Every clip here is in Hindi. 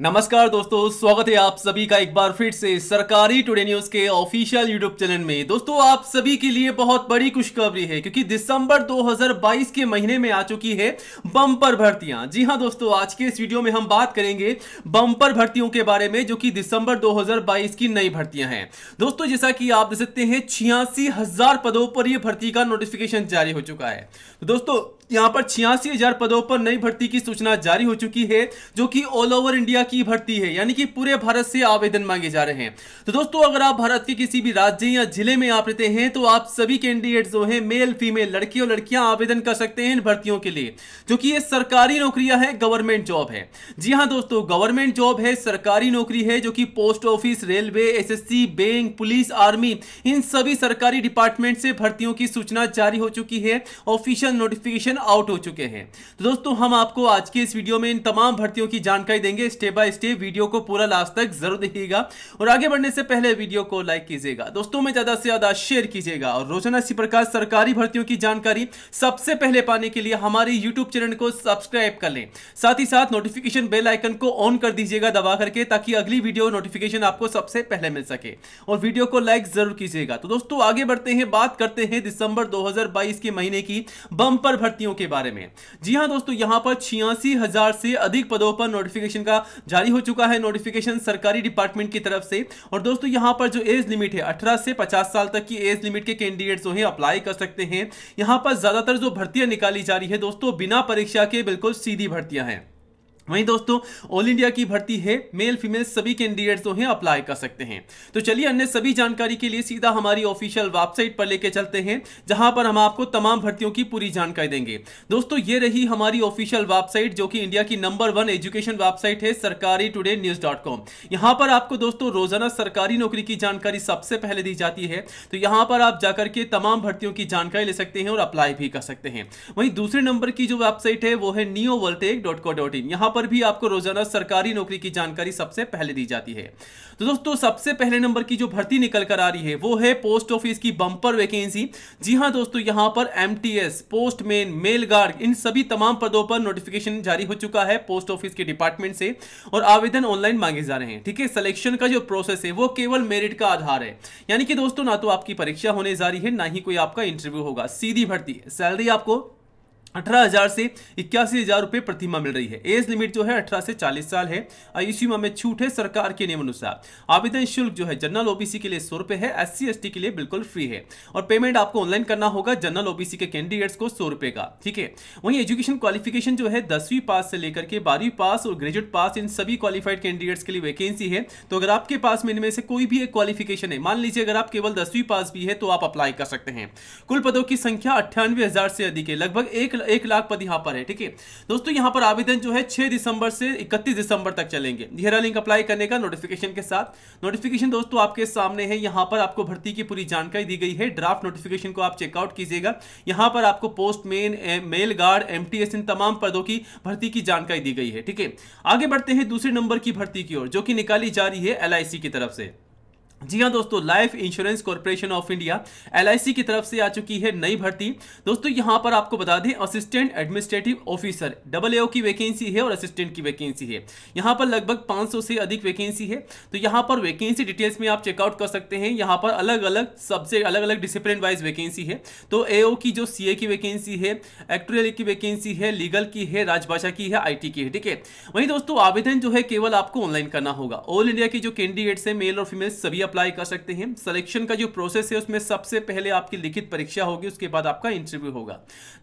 नमस्कार दोस्तों स्वागत है आप सभी का एक बार फिर से सरकारी टुडे न्यूज के ऑफिशियल यूट्यूब चैनल में दोस्तों आप सभी के लिए बहुत बड़ी खुशखबरी है क्योंकि दिसंबर 2022 के महीने में आ चुकी है बम्पर भर्तियां जी हां दोस्तों आज के इस वीडियो में हम बात करेंगे बम्पर भर्तियों के बारे में जो कि दिसंबर दो की नई भर्तियां हैं दोस्तों जैसा कि आप देख सकते हैं छियासी पदों पर यह भर्ती का नोटिफिकेशन जारी हो चुका है तो दोस्तों यहाँ पर छियासी हजार पदों पर नई भर्ती की सूचना जारी हो चुकी है जो कि ऑल ओवर इंडिया की भर्ती है यानी कि पूरे भारत से आवेदन मांगे जा रहे हैं तो दोस्तों अगर आप भारत के किसी भी राज्य या जिले में आप रहते हैं तो आप सभी कैंडिडेट जो है मेल फीमेल लड़के और लड़कियां आवेदन कर सकते हैं इन भर्तियों के लिए जो कि ये सरकारी नौकरियां है गवर्नमेंट जॉब है जी हाँ दोस्तों गवर्नमेंट जॉब है सरकारी नौकरी है जो कि पोस्ट ऑफिस रेलवे एस बैंक पुलिस आर्मी इन सभी सरकारी डिपार्टमेंट से भर्तियों की सूचना जारी हो चुकी है ऑफिशियल नोटिफिकेशन आउट हो चुके हैं तो दोस्तों हम आपको आज की इस वीडियो में इन तमाम भर्तियों की जानकारी देंगे स्टेप बाय स्टेप वीडियो को पूरा लास्ट तक जरूर देखिएगा और आगे बढ़ने से पहले वीडियो को लाइक कीजिएगा दोस्तों में ज़्यादा से ज़्यादा शेयर कीजिएगा और रोजाना इसी प्रकार सरकारी भर्तियों की जानकारी सबसे पहले पाने के लिए हमारे यूट्यूब चैनल को सब्सक्राइब कर लें साथ ही साथ नोटिफिकेशन बेल आइकन को ऑन कर दीजिएगा दबा करके ताकि अगली वीडियो नोटिफिकेशन आपको सबसे पहले मिल सके और वीडियो को लाइक जरूर कीजिएगा तो दोस्तों आगे बढ़ते हैं बात करते हैं दिसंबर 2022 के महीने की बम्पर भर्ती भर्तियों के बारे में जी हाँ दोस्तों यहाँ पर छियासी हजार से अधिक पदों पर नोटिफिकेशन का जारी हो चुका है नोटिफिकेशन सरकारी डिपार्टमेंट की तरफ से और दोस्तों यहाँ पर जो एज लिमिट है अठारह से पचास साल तक की एज लिमिट के कैंडिडेट जो है अप्लाई कर सकते हैं यहाँ पर ज्यादातर जो भर्तियां निकाली जा रही है दोस्तों बिना परीक्षा के बिल्कुल सीधी भर्तियां हैं वहीं दोस्तों ऑल इंडिया की भर्ती है मेल फीमेल सभी कैंडिडेट जो हैं अप्लाई कर सकते हैं तो चलिए अन्य सभी जानकारी के लिए सीधा हमारी ऑफिशियल वेबसाइट पर लेके चलते हैं जहां पर हम आपको तमाम भर्तियों की पूरी जानकारी देंगे दोस्तों ये रही हमारी ऑफिशियल वेबसाइट जो कि इंडिया की नंबर वन एजुकेशन वेबसाइट है सरकारी टूडे न्यूज डॉट कॉम यहाँ पर आपको दोस्तों रोजाना सरकारी नौकरी की जानकारी सबसे पहले दी जाती है तो यहाँ पर आप जाकर के तमाम भर्तियों की जानकारी ले सकते हैं और अप्लाई भी कर सकते हैं वहीं दूसरे नंबर की जो वेबसाइट है वो है Neo Voltek dot co dot in यहाँ पर पर भी आपको रोजाना सरकारी नौकरी की जानकारी सबसे पहले दी जाती है तो दोस्तों सबसे पहले नंबर की जो भर्ती निकल कर आ रही है वो है पोस्ट ऑफिस की बंपर वैकेंसी जी हाँ दोस्तों यहाँ पर एम पोस्टमैन मेल गार्ड इन सभी तमाम पदों पर नोटिफिकेशन जारी हो चुका है पोस्ट ऑफिस के डिपार्टमेंट से और आवेदन ऑनलाइन मांगे जा रहे हैं ठीक है सिलेक्शन का जो प्रोसेस है वो केवल मेरिट का आधार है यानी कि दोस्तों ना तो आपकी परीक्षा होने जा रही है ना ही कोई आपका इंटरव्यू होगा सीधी भर्ती सैलरी आपको अठारह हज़ार से इक्यासी हज़ार रुपये प्रतिमा मिल रही है एज लिमिट जो है अठारह से चालीस साल है और आयु सीमा में छूट है सरकार के नियम अनुसार आवेदन शुल्क जो है जनरल ओबीसी के लिए सौ रुपये है एस सी के लिए बिल्कुल फ्री है और पेमेंट आपको ऑनलाइन करना होगा जनरल ओबीसी के कैंडिडेट्स को सौ रुपये का ठीक है वहीं एजुकेशन क्वालिफिकेशन जो है दसवीं पास से लेकर के बारहवीं पास और ग्रेजुएट पास इन सभी क्वालिफाइड कैंडिडेट्स के लिए वैकेंसी है तो अगर आपके पास में इनमें से कोई भी एक क्वालिफिकेशन है मान लीजिए अगर आप केवल दसवीं पास भी है तो आप अप्लाई कर सकते हैं कुल पदों की संख्या अट्ठानवे से अधिक है लगभग एक एक लाख पद यहाँ पर है ठीक है दोस्तों यहाँ पर आवेदन जो है छह दिसंबर से इकतीस दिसंबर तक चलेंगे घेरा लिंक अप्लाई करने का नोटिफिकेशन के साथ नोटिफिकेशन दोस्तों आपके सामने है यहाँ पर आपको भर्ती की पूरी जानकारी दी गई है ड्राफ्ट नोटिफिकेशन को आप चेकआउट कीजिएगा यहाँ पर आपको postman mail guard M इन तमाम पदों की भर्ती की जानकारी दी गई है ठीक है आगे बढ़ते हैं दूसरे नंबर की भर्ती की ओर जो कि निकाली जा रही है एल की तरफ से जी हाँ दोस्तों life insurance corporation of India L की तरफ से आ चुकी है नई भर्ती दोस्तों यहाँ पर आपको बता दें assistant administrative officer double AO की वैकेंसी है और असिस्टेंट की वैकेंसी है यहाँ पर लगभग 500 से अधिक वैकेंसी है तो यहाँ पर वैकेंसी डिटेल्स में आप चेकआउट कर सकते हैं यहाँ पर अलग अलग सबसे अलग अलग डिसिप्लिन वाइज वैकेंसी है तो ए की जो सी की वैकेंसी है एक्टोरियल की वैकेंसी है लीगल की है राजभाषा की है आई की है ठीक है वहीं दोस्तों आवेदन जो है केवल आपको ऑनलाइन करना होगा ऑल इंडिया के जो कैंडिडेट्स हैं मेल और फीमेल सभी अप्लाई कर सकते हैं सिलेक्शन का जो प्रोसेस है उसमें सबसे पहले आपकी लिखित परीक्षा होगी उसके बाद आपका इंटरव्यू होगा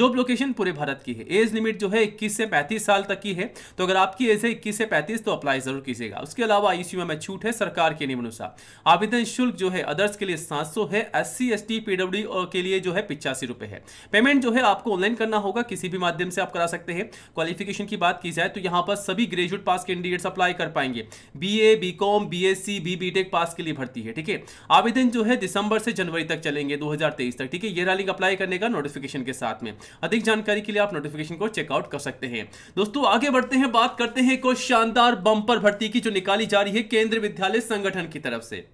जॉब लोकेशन पूरे भारत की है एज लिमिट जो है इक्कीस से पैंतीस साल तक की है तो अगर आपकी एज है इक्कीस से पैंतीस तो अप्लाई जरूर कीजिएगा उसके अलावा आई में छूट है सरकार के नियमानुसार आवेदन शुल्क जो है अदर्स के लिए सात है एस सी एस टी के लिए जो है पिचासी है पेमेंट जो है आपको ऑनलाइन करना होगा किसी भी माध्यम से आप करा सकते हैं क्वालिफिकेशन की बात की जाए तो यहां पर सभी ग्रेजुएट पास कैंडिडेट्स अप्लाई कर पाएंगे BA BCom BSc B BTech pass के लिए भर्ती करती है ठीक है आवेदन जो है दिसंबर से जनवरी तक चलेंगे 2023 तक ठीक है ये रैलिंग अप्लाई करने का नोटिफिकेशन के साथ में अधिक जानकारी के लिए आप नोटिफिकेशन को चेकआउट कर सकते हैं दोस्तों आगे बढ़ते हैं बात करते हैं एक शानदार बंपर भर्ती की जो निकाली जा रही है केंद्रीय विद्यालय संगठन की तरफ से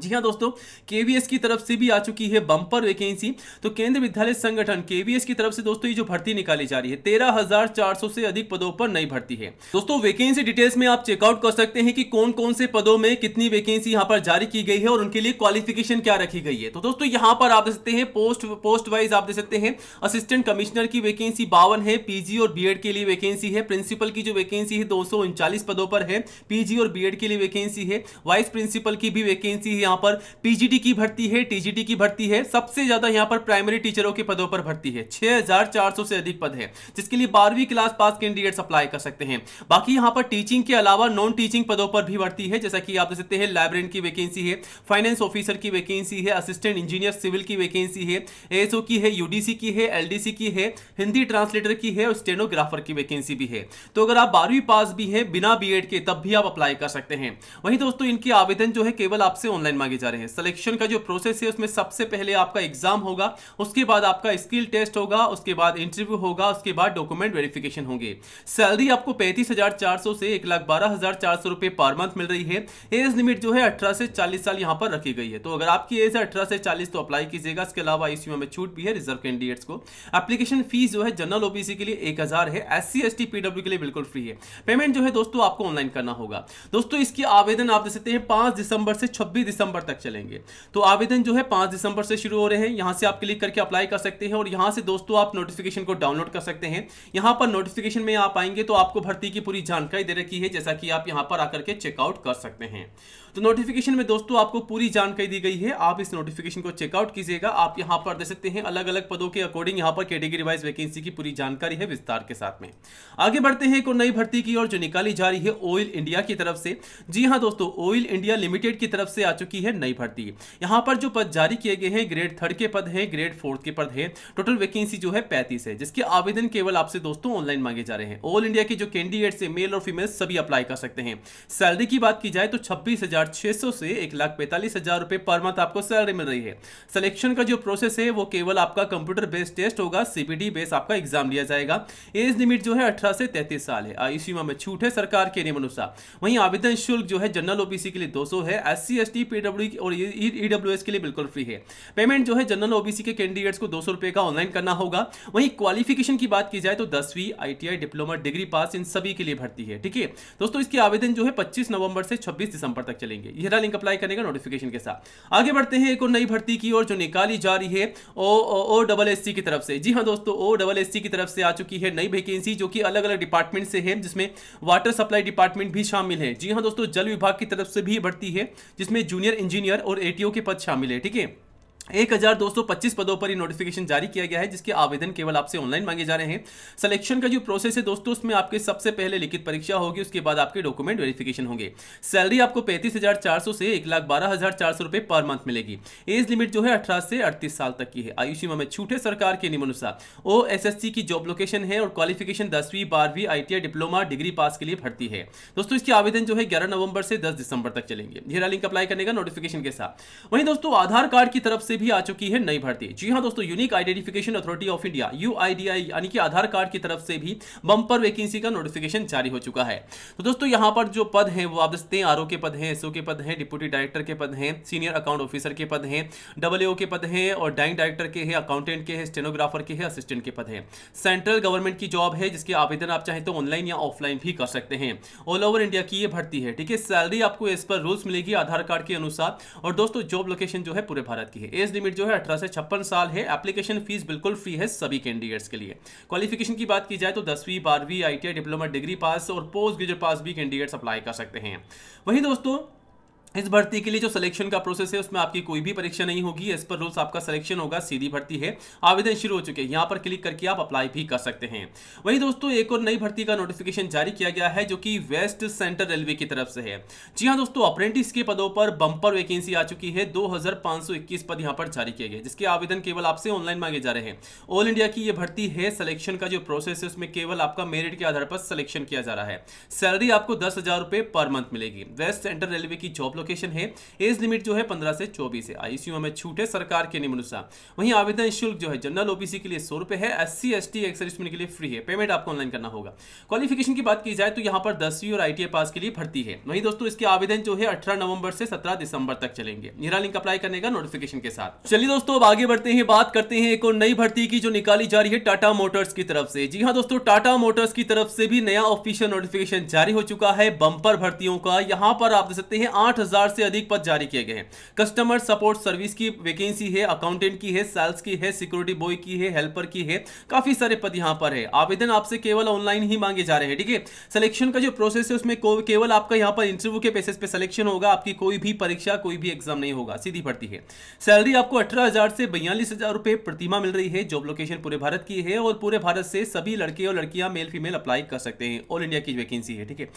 जी हाँ दोस्तों केवीएस की तरफ से भी आ चुकी है बम्पर वैकेंसी तो केंद्र विद्यालय संगठन केवीएस की तरफ से दोस्तों ये जो भर्ती निकाली जा रही है तेरह हजार चार सौ से अधिक पदों पर नई भर्ती है दोस्तों वैकेंसी डिटेल्स में आप चेकआउट कर सकते हैं कि कौन कौन से पदों में कितनी वैकेंसी यहाँ पर जारी की गई है और उनके लिए क्वालिफिकेशन क्या रखी गई है तो दोस्तों यहाँ पर आप देख सकते हैं पोस्ट पोस्ट वाइज आप देख सकते हैं असिस्टेंट कमिश्नर की वैकेंसी बावन है पीजी और बी के लिए वैकेंसी है प्रिंसिपल की जो वैकेंसी है दो पदों पर है पीजी और बी के लिए वैकेंसी है वाइस प्रिंसिपल की भी वैकेंसी है यहाँ पर पीजीटी की भर्ती है टीजीटी की भर्ती है सबसे ज्यादा यहाँ पर प्राइमरी टीचरों के पदों पर भर्ती है 6,400 से अधिक पद है जिसके लिए बारहवीं क्लास पास कैंडिडेट अप्लाई कर सकते हैं बाकी यहाँ पर टीचिंग के अलावा नॉन टीचिंग पदों पर भी भर्ती है जैसा कि आप देख सकते हैं लाइब्रेरियन की वैकेंसी है फाइनेंस ऑफिसर की वैकेंसी है असिस्टेंट इंजीनियर सिविल की वैकेंसी है एएसओ की है यूडीसी की है एलडीसी की है हिंदी ट्रांसलेटर की है और स्टेनोग्राफर की वैकेंसी भी है तो अगर आप बारहवीं पास भी है बिना बी के तब भी आप अप्लाई कर सकते हैं वहीं दोस्तों इनके आवेदन जो है केवल आपसे ऑनलाइन ऑनलाइन मांगे जा रहे हैं सिलेक्शन का जो प्रोसेस है उसमें सबसे पहले आपका एग्जाम होगा उसके बाद आपका स्किल टेस्ट होगा उसके बाद इंटरव्यू होगा उसके बाद डॉक्यूमेंट वेरिफिकेशन होंगे सैलरी आपको पैंतीस से एक लाख रुपए पर मंथ मिल रही है एज लिमिट जो है अठारह से चालीस साल यहाँ पर रखी गई है तो अगर आपकी एज है अठारह से चालीस तो अप्लाई कीजिएगा इसके अलावा इस में छूट भी है रिजर्व कैंडिडेट्स को एप्लीकेशन फीस जो है जनरल ओबीसी के लिए एक हजार है S C S T PW के लिए बिल्कुल फ्री है पेमेंट जो है दोस्तों आपको ऑनलाइन करना होगा दोस्तों इसकी आवेदन आप दे सकते हैं पांच दिसंबर से छब्बीस दिसंबर तक चलेंगे तो आवेदन जो है पांच दिसंबर से शुरू हो रहे हैं यहां से आप क्लिक करके अप्लाई कर सकते हैं और यहां से दोस्तों आप नोटिफिकेशन को डाउनलोड कर सकते हैं यहां पर नोटिफिकेशन में आप आएंगे तो आपको भर्ती की पूरी जानकारी दे रखी है जैसा कि आप यहां पर आकर के चेकआउट कर सकते हैं तो नोटिफिकेशन में दोस्तों आपको पूरी जानकारी दी गई है आप इस नोटिफिकेशन को चेकआउट कीजिएगा आप यहां पर दे सकते हैं अलग अलग पदों के अकॉर्डिंग यहां पर कैटेगरी वाइज वैकेंसी की पूरी जानकारी है विस्तार के साथ में आगे बढ़ते हैं एक और नई भर्ती की और जो निकाली जा रही है ऑयल इंडिया की तरफ से जी हाँ दोस्तों ऑयल इंडिया लिमिटेड की तरफ से आ चुकी है नई भर्ती यहाँ पर जो पद जारी किए गए हैं ग्रेड थर्ड के पद हैं ग्रेड फोर्थ के पद हैं टोटल वैकेंसी जो है पैंतीस है जिसके आवेदन केवल आपसे दोस्तों ऑनलाइन मांगे जा रहे हैं ऑल इंडिया के जो कैंडिडेट हैं मेल और फीमेल सभी अप्लाई कर सकते हैं सैलरी की बात की जाए तो छब्बीस से एक लाख पर मंथ आपको सैलरी मिल रही है सिलेक्शन का जो प्रोसेस है वो केवल आपका कंप्यूटर बेस्ड टेस्ट होगा सीबीडी बेस आपका एग्जाम लिया जाएगा एज लिमिट जो है अठारह से तैतीस साल है आयुषीमा में छूट है सरकार के नियम अनुसार वहीं आवेदन शुल्क जो है जनरल ओबीसी के लिए 200 है एस सी पीडब्ल्यू और ई e- e के लिए बिल्कुल फ्री है पेमेंट जो है जनरल ओबीसी के कैंडिडेट्स को दो सौ रुपये का ऑनलाइन करना होगा वहीं क्वालिफिकेशन की बात की जाए तो दसवीं आईटीआई डिप्लोमा डिग्री पास इन सभी के लिए भर्ती है ठीक है दोस्तों इसके आवेदन जो है पच्चीस नवंबर से छब्बीस दिसंबर तक चलेंगे यह लिंक अप्लाई करने का नोटिफिकेशन के साथ आगे बढ़ते हैं एक और नई भर्ती की और जो निकाली जा रही है ओ ओ डबल एस की तरफ से जी हाँ दोस्तों ओ डबल एस की तरफ से आ चुकी है नई वैकेंसी जो कि अलग अलग डिपार्टमेंट से है जिसमें वाटर सप्लाई डिपार्टमेंट भी शामिल है जी हाँ दोस्तों जल विभाग की तरफ से भी भर्ती है जिसमें जूनियर जूनियर इंजीनियर और एटीओ के पद शामिल है ठीक है एक हज़ार दो सौ पच्चीस पदों पर ये नोटिफिकेशन जारी किया गया है जिसके आवेदन केवल आपसे ऑनलाइन मांगे जा रहे हैं सिलेक्शन का जो प्रोसेस है दोस्तों उसमें आपके सबसे पहले लिखित परीक्षा होगी उसके बाद आपके डॉक्यूमेंट वेरिफिकेशन होंगे सैलरी आपको पैंतीस हज़ार चार सौ से एक लाख बारह हज़ार चार सौ रुपये पर मंथ मिलेगी एज लिमिट जो है अठारह से अड़तीस साल तक की है आयु में छूट है सरकार के नियमानुसार ओ एस एस सी की जॉब लोकेशन है और क्वालिफिकेशन दसवीं बारहवीं I T I diploma degree pass के लिए भर्ती है दोस्तों इसके आवेदन जो है ग्यारह नवंबर से दस दिसंबर तक चलेंगे घेरा लिंक अप्लाई करने का नोटिफिकेशन के साथ वहीं दोस्तों आधार कार्ड की तरफ से से भी आ चुकी है नई भर्ती जी हाँ दोस्तों unique identification authority of India U यानी कि आधार कार्ड की तरफ से भी बंपर वैकेंसी का नोटिफिकेशन जारी हो चुका है तो दोस्तों यहाँ पर जो पद हैं वो आप देखते हैं आर के पद हैं एसओ के पद हैं डिप्यूटी डायरेक्टर के पद हैं सीनियर अकाउंट ऑफिसर के पद हैं डब्ल्यू के पद हैं और डाइंग डायरेक्टर के हैं अकाउंटेंट के हैं स्टेनोग्राफर के हैं असिस्टेंट के पद हैं सेंट्रल गवर्नमेंट की जॉब है जिसके आवेदन आप चाहे तो ऑनलाइन या ऑफलाइन भी कर सकते हैं ऑल ओवर इंडिया की ये भर्ती है ठीक है सैलरी आपको इस पर रूल्स मिलेगी आधार कार्ड के अनुसार और दोस्तों जॉब लोकेशन जो है पूरे भारत की है ए एज लिमिट जो है अठारह से छप्पन साल है एप्लीकेशन फीस बिल्कुल फ्री है सभी कैंडिडेट्स के लिए क्वालिफिकेशन की बात की जाए तो दसवीं बारहवीं आई डिप्लोमा डिग्री पास और पोस्ट ग्रेजुएट पास भी कैंडिडेट्स अप्लाई कर सकते हैं वहीं दोस्तों इस भर्ती के लिए जो सिलेक्शन का प्रोसेस है उसमें आपकी कोई भी परीक्षा नहीं होगी इस पर रूल्स आपका सिलेक्शन होगा सीधी भर्ती है आवेदन शुरू हो चुके हैं यहाँ पर क्लिक करके आप अप्लाई भी कर सकते हैं वही दोस्तों एक और नई भर्ती का नोटिफिकेशन जारी किया गया है जो कि वेस्ट सेंट्रल रेलवे की तरफ से है जी हाँ दोस्तों अप्रेंटिस के पदों पर बंपर वैकेंसी आ चुकी है दो पद यहाँ पर जारी किए गए जिसके आवेदन केवल आपसे ऑनलाइन मांगे जा रहे हैं ऑल इंडिया की यह भर्ती है सिलेक्शन का जो प्रोसेस है उसमें केवल आपका मेरिट के आधार पर सिलेक्शन किया जा रहा है सैलरी आपको दस पर मंथ मिलेगी वेस्ट सेंट्रल रेलवे की जॉब एलोकेशन है एज लिमिट जो है पंद्रह से चौबीस है आई सी में छूट है सरकार के नियमानुसार वहीं आवेदन शुल्क जो है जनरल ओबीसी के लिए सौ रुपए है S C S T ex serviceman के लिए फ्री है पेमेंट आपको ऑनलाइन करना होगा क्वालिफिकेशन की बात की जाए तो यहाँ पर दसवीं और आई पास e के लिए भर्ती है वहीं दोस्तों इसके आवेदन जो है अठारह नवंबर से सत्रह दिसंबर तक चलेंगे निरा लिंक अप्लाई करने का नोटिफिकेशन के साथ चलिए दोस्तों अब आगे बढ़ते हैं बात करते हैं एक और नई भर्ती की जो निकाली जा रही है टाटा मोटर्स की तरफ से जी हाँ दोस्तों टाटा मोटर्स की तरफ से भी नया ऑफिशियल नोटिफिकेशन जारी हो चुका है बंपर भर्तियों का यहाँ पर आप देख सकते हैं आठ हजार से अधिक पद जारी किए गए हैं कस्टमर सपोर्ट सर्विस की वैकेंसी है अकाउंटेंट की है सेल्स की है सिक्योरिटी बॉय की है हेल्पर की है काफी सारे पद यहाँ पर है आवेदन आपसे केवल ऑनलाइन ही मांगे जा रहे हैं ठीक है सिलेक्शन का जो प्रोसेस है उसमें केवल आपका यहाँ पर इंटरव्यू के बेसिस पे सिलेक्शन होगा आपकी कोई भी परीक्षा कोई भी एग्जाम नहीं होगा सीधी पड़ती है सैलरी आपको अठारह से बयालीस हजार रुपये प्रतिमा मिल रही है जॉब लोकेशन पूरे भारत की है और पूरे भारत से सभी लड़के और लड़कियां मेल फीमेल अप्लाई कर सकते हैं ऑल इंडिया की वैकेंसी है ठीक है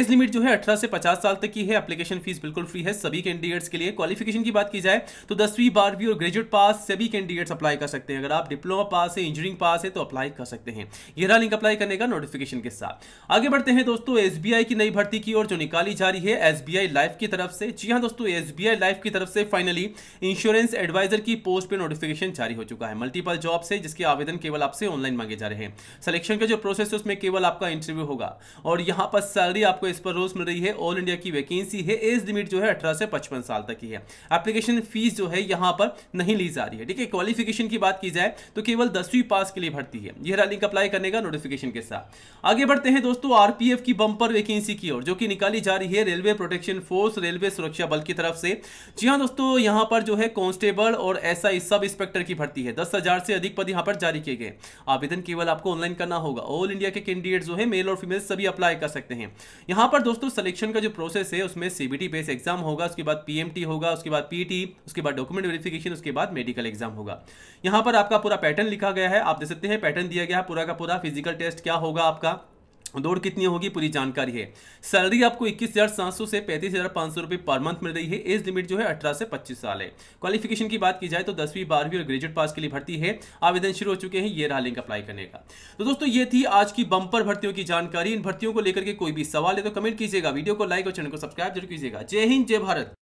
एज लिमिट जो है अठारह से पचास साल तक की है एप्लीकेशन फीस बिल्कुल बिल्कुल फ्री है सभी कैंडिडेट्स के लिए क्वालिफिकेशन की बात की जाए तो दसवीं बारहवीं और ग्रेजुएट पास सभी कैंडिडेट्स अप्लाई कर सकते हैं अगर आप डिप्लोमा पास है इंजीनियरिंग पास है तो अप्लाई कर सकते हैं ये रहा लिंक अप्लाई करने का नोटिफिकेशन के साथ आगे बढ़ते हैं दोस्तों एस की नई भर्ती की और जो निकाली जा रही है एस लाइफ की तरफ से जी हाँ दोस्तों एस लाइफ की तरफ से फाइनली इंश्योरेंस एडवाइजर की पोस्ट पर नोटिफिकेशन जारी हो चुका है मल्टीपल जॉब से जिसके आवेदन केवल आपसे ऑनलाइन मांगे जा रहे हैं सिलेक्शन का जो प्रोसेस है उसमें केवल आपका इंटरव्यू होगा और यहाँ पर सैलरी आपको इस पर रोज मिल रही है ऑल इंडिया की वैकेंसी है एज लिमिट लिमिट जो है अठारह से पचपन साल तक की है एप्लीकेशन फीस जो है यहाँ पर नहीं ली जा रही है ठीक है क्वालिफिकेशन की बात की जाए तो केवल दसवीं पास के लिए भर्ती है यह रैलिंग अप्लाई करने का नोटिफिकेशन के साथ आगे बढ़ते हैं दोस्तों आरपीएफ की बंपर वैकेंसी की ओर जो कि निकाली जा रही है रेलवे प्रोटेक्शन फोर्स रेलवे सुरक्षा बल की तरफ से जी हाँ दोस्तों यहाँ पर जो है कॉन्स्टेबल और एस सब इंस्पेक्टर की भर्ती है दस से अधिक पद यहाँ पर जारी किए गए आवेदन केवल आपको ऑनलाइन करना होगा ऑल इंडिया के कैंडिडेट जो है मेल और फीमेल सभी अप्लाई कर सकते हैं यहाँ पर दोस्तों सिलेक्शन का जो प्रोसेस है उसमें सीबीटी बेस एग्जाम होगा उसके बाद पीएमटी होगा उसके बाद पीटी e उसके बाद डॉक्यूमेंट वेरिफिकेशन उसके बाद मेडिकल एग्जाम होगा यहां पर आपका पूरा पैटर्न लिखा गया है आप देख सकते हैं पैटर्न दिया गया है पूरा का पूरा फिजिकल टेस्ट क्या होगा आपका दौड़ कितनी होगी पूरी जानकारी है सैलरी आपको इक्कीस हज़ार सात सौ से पैंतीस हज़ार पांच सौ रुपए पर मंथ मिल रही है एज लिमिट जो है अठारह से पच्चीस साल है क्वालिफिकेशन की बात की जाए तो दसवीं बारहवीं और ग्रेजुएट पास के लिए भर्ती है आवेदन शुरू हो चुके हैं ये रहा लिंक अप्लाई करने का तो दोस्तों ये थी आज की बंपर भर्तियों की जानकारी इन भर्तियों को लेकर के कोई भी सवाल है तो कमेंट कीजिएगा वीडियो को लाइक और चैनल को सब्सक्राइब जरूर कीजिएगा जय हिंद जय भारत